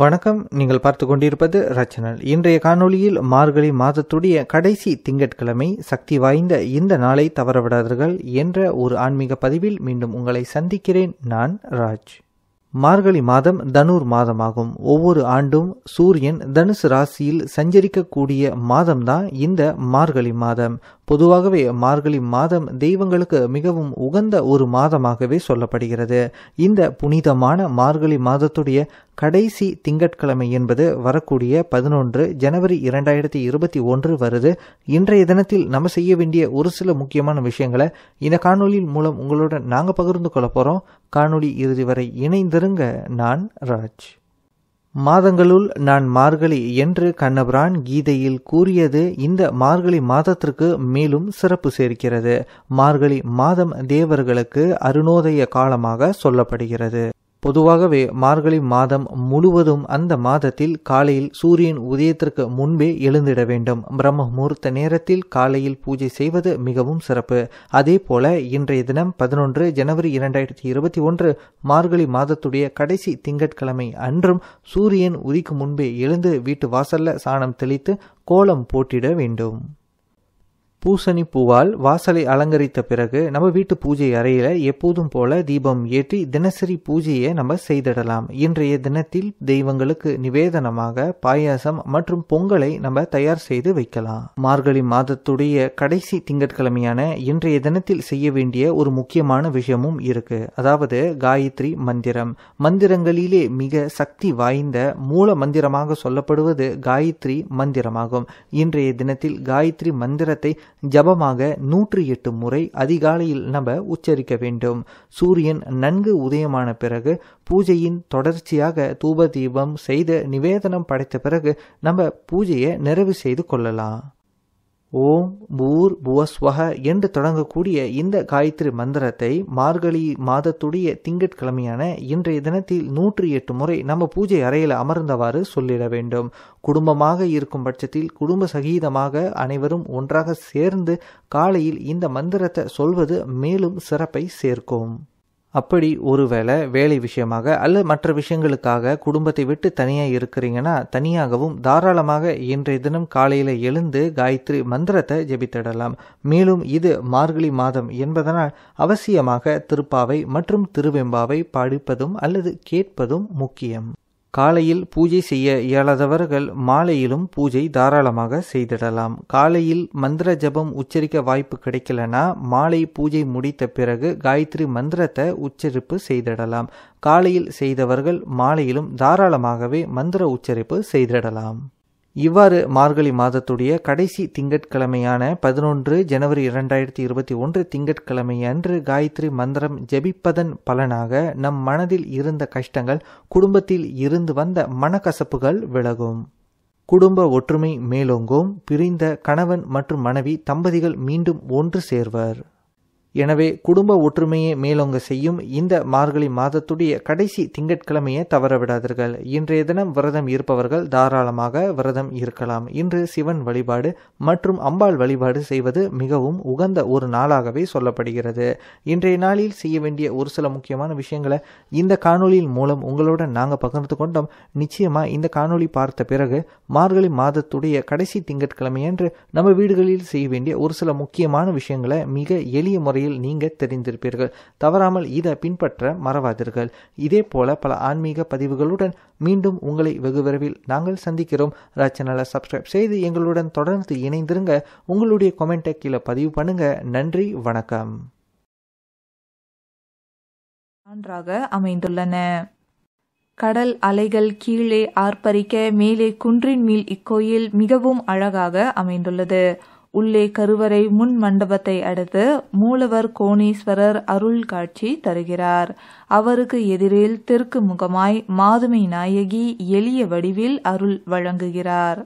வணக்கம் நீங்கள் பார்த்து கொண்டிருப்பது ரச்சனல் இன்றைய காணொளியில் மார்கழி மாதத்துடைய கடைசி திங்கட்கிழமை சக்தி வாய்ந்த இந்த நாளை தவறவிடாதீர்கள் என்ற ஒரு ஆன்மீக பதிவில் மீண்டும் உங்களை சந்திக்கிறேன் நான் ராஜ் மார்கழி மாதம் தனுர் மாதமாகும் ஒவ்வொரு ஆண்டும் சூரியன் தனுசு ராசியில் சஞ்சரிக்கக்கூடிய மாதம்தான் இந்த மார்கழி மாதம் பொதுவாகவே மார்கழி மாதம் தெய்வங்களுக்கு மிகவும் உகந்த ஒரு மாதமாகவே சொல்லப்படுகிறது இந்த புனிதமான மார்கழி மாதத்துடைய கடைசி திங்கட்கிழமை என்பது வரக்கூடிய பதினொன்று ஜனவரி இரண்டாயிரத்தி இருபத்தி ஒன்று வருது இன்றைய தினத்தில் நம்ம செய்ய வேண்டிய ஒரு சில முக்கியமான விஷயங்களை இந்த காணொலியின் மூலம் உங்களுடன் நாங்கள் பகிர்ந்து கொள்ள போகிறோம் காணொலி இறுதி வரை இணைந்திருங்க நான் ராஜ் மாதங்களுள் நான் மார்கழி என்று கண்ணபிரான் கீதையில் கூறியது இந்த மார்கழி மாதத்திற்கு மேலும் சிறப்பு சேர்க்கிறது மார்கழி மாதம் தேவர்களுக்கு அருணோதய காலமாக சொல்லப்படுகிறது பொதுவாகவே மார்கழி மாதம் முழுவதும் அந்த மாதத்தில் காலையில் சூரியன் உதயத்திற்கு முன்பே எழுந்திட வேண்டும் பிரம்ம முகூர்த்த நேரத்தில் காலையில் பூஜை செய்வது மிகவும் சிறப்பு அதே போல இன்றைய தினம் பதினொன்று ஜனவரி இரண்டாயிரத்தி இருபத்தி ஒன்று மார்கழி மாதத்துடைய கடைசி திங்கட்கிழமை அன்றும் சூரியன் உதிக்கு முன்பே எழுந்து வீட்டு வாசல்ல சாணம் தெளித்து கோலம் போட்டிட வேண்டும் பூசணி பூவால் வாசலை அலங்கரித்த பிறகு நம்ம வீட்டு பூஜை அறையில் எப்போதும் போல தீபம் ஏற்றி தினசரி பூஜையை நம்ம செய்திடலாம் இன்றைய தினத்தில் தெய்வங்களுக்கு நிவேதனமாக பாயாசம் மற்றும் பொங்கலை நம்ம தயார் செய்து வைக்கலாம் மார்கழி மாதத்துடைய கடைசி திங்கட்கிழமையான இன்றைய தினத்தில் செய்ய வேண்டிய ஒரு முக்கியமான விஷயமும் இருக்கு அதாவது காயத்ரி மந்திரம் மந்திரங்களிலே மிக சக்தி வாய்ந்த மூல மந்திரமாக சொல்லப்படுவது காயத்ரி மந்திரமாகும் இன்றைய தினத்தில் காயத்ரி மந்திரத்தை ஜபமாக நூற்றி எட்டு முறை அதிகாலையில் நம்ம உச்சரிக்க வேண்டும் சூரியன் நன்கு உதயமான பிறகு பூஜையின் தொடர்ச்சியாக தூப தீபம் செய்து நிவேதனம் படைத்த பிறகு நம்ம பூஜையை நிறைவு செய்து கொள்ளலாம் ஓம் பூர் புவஸ்வஹ என்று தொடங்கக்கூடிய இந்த காயத்ரி மந்திரத்தை மார்கழி மாதத்துடைய திங்கட்கிழமையான இன்றைய தினத்தில் நூற்றி எட்டு முறை நம்ம பூஜை அறையில் அமர்ந்தவாறு சொல்லிட வேண்டும் குடும்பமாக இருக்கும் பட்சத்தில் குடும்ப சகிதமாக அனைவரும் ஒன்றாக சேர்ந்து காலையில் இந்த மந்திரத்தை சொல்வது மேலும் சிறப்பை சேர்க்கும் அப்படி ஒருவேளை வேலை விஷயமாக அல்ல மற்ற விஷயங்களுக்காக குடும்பத்தை விட்டு தனியாக இருக்கிறீங்கன்னா தனியாகவும் தாராளமாக இன்றைய தினம் காலையில் எழுந்து காயத்ரி மந்திரத்தை ஜெபித்திடலாம் மேலும் இது மார்கழி மாதம் என்பதனால் அவசியமாக திருப்பாவை மற்றும் திருவெம்பாவை படிப்பதும் அல்லது கேட்பதும் முக்கியம் காலையில் பூஜை செய்ய இயலாதவர்கள் மாலையிலும் பூஜை தாராளமாக செய்திடலாம் காலையில் மந்திர ஜபம் உச்சரிக்க வாய்ப்பு கிடைக்கலனா மாலை பூஜை முடித்த பிறகு காயத்ரி மந்திரத்தை உச்சரிப்பு செய்திடலாம் காலையில் செய்தவர்கள் மாலையிலும் தாராளமாகவே மந்திர உச்சரிப்பு செய்திடலாம் இவ்வாறு மார்கழி மாதத்துடைய கடைசி திங்கட்கிழமையான பதினொன்று ஜனவரி இரண்டாயிரத்தி இருபத்தி ஒன்று திங்கட்கிழமை அன்று காயத்ரி மந்திரம் ஜெபிப்பதன் பலனாக நம் மனதில் இருந்த கஷ்டங்கள் குடும்பத்தில் இருந்து வந்த மனக்கசப்புகள் விலகும் குடும்ப ஒற்றுமை மேலோங்கும் பிரிந்த கணவன் மற்றும் மனைவி தம்பதிகள் மீண்டும் ஒன்று சேர்வர் எனவே குடும்ப ஒற்றுமையை மேலோங்க செய்யும் இந்த மார்கழி மாதத்துடைய கடைசி திங்கட்கிழமையை தவற இன்றைய தினம் விரதம் இருப்பவர்கள் தாராளமாக விரதம் இருக்கலாம் இன்று சிவன் வழிபாடு மற்றும் அம்பாள் வழிபாடு செய்வது மிகவும் உகந்த ஒரு நாளாகவே சொல்லப்படுகிறது இன்றைய நாளில் செய்ய வேண்டிய ஒரு சில முக்கியமான விஷயங்களை இந்த காணொலியின் மூலம் உங்களோட நாங்கள் பகிர்ந்து கொண்டோம் நிச்சயமாக இந்த காணொலி பார்த்த பிறகு மார்கழி மாதத்துடைய கடைசி திங்கட்கிழமையன்று நம்ம வீடுகளில் செய்ய வேண்டிய ஒரு சில முக்கியமான விஷயங்களை மிக எளிய முறையில் முதலில் நீங்க தெரிந்திருப்பீர்கள் தவறாமல் இதை பின்பற்ற மறவாதீர்கள் இதே போல பல ஆன்மீக பதிவுகளுடன் மீண்டும் உங்களை வெகு விரைவில் நாங்கள் சந்திக்கிறோம் ராச்சனலை சப்ஸ்கிரைப் செய்து எங்களுடன் தொடர்ந்து இணைந்திருங்க உங்களுடைய கொமெண்டை கீழே பதிவு பண்ணுங்க நன்றி வணக்கம் நன்றாக அமைந்துள்ளன கடல் அலைகள் கீழே ஆர்ப்பரிக்க மேலே குன்றின் மீள் இக்கோயில் மிகவும் அழகாக அமைந்துள்ளது உள்ளே கருவறை முன் மண்டபத்தை அடுத்து மூலவர் கோணீஸ்வரர் அருள் காட்சி தருகிறார் அவருக்கு எதிரில் தெற்கு முகமாய் மாதுமை நாயகி எளிய வடிவில் அருள் வழங்குகிறார்